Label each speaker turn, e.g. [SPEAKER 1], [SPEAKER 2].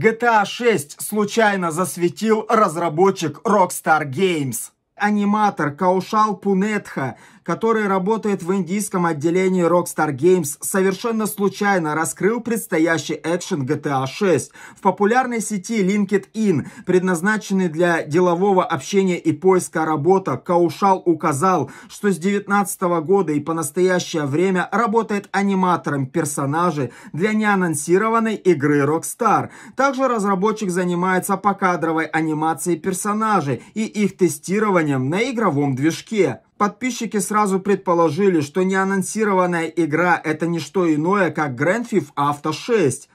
[SPEAKER 1] GTA 6 случайно засветил разработчик Rockstar Games аниматор Каушал Пунетха который работает в индийском отделении Rockstar Games, совершенно случайно раскрыл предстоящий экшен GTA 6 в популярной сети LinkedIn, предназначенной для делового общения и поиска работы, Каушал указал, что с 2019 года и по настоящее время работает аниматором персонажей для неанонсированной игры Rockstar. Также разработчик занимается покадровой анимацией персонажей и их тестированием на игровом движке. Подписчики сразу предположили, что неанонсированная игра это не что иное, как Grand Theft Auto 6,